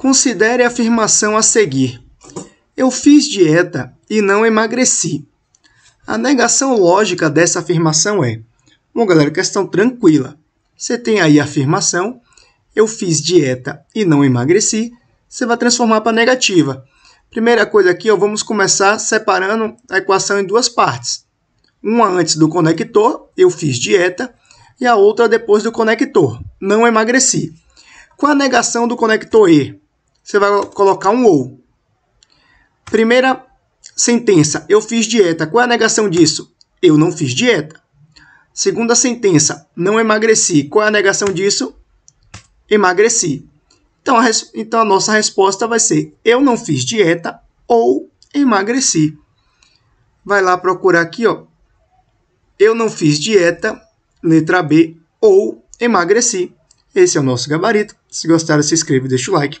Considere a afirmação a seguir. Eu fiz dieta e não emagreci. A negação lógica dessa afirmação é: Bom, galera, questão tranquila. Você tem aí a afirmação: Eu fiz dieta e não emagreci. Você vai transformar para negativa. Primeira coisa aqui, ó, vamos começar separando a equação em duas partes. Uma antes do conector, eu fiz dieta, e a outra depois do conector, não emagreci. Com a negação do conector E, você vai colocar um ou. Primeira sentença, eu fiz dieta. Qual é a negação disso? Eu não fiz dieta. Segunda sentença, não emagreci. Qual é a negação disso? Emagreci. Então a, então a nossa resposta vai ser: eu não fiz dieta ou emagreci. Vai lá procurar aqui, ó. Eu não fiz dieta, letra B, ou emagreci. Esse é o nosso gabarito. Se gostaram, se inscreva e deixa o like.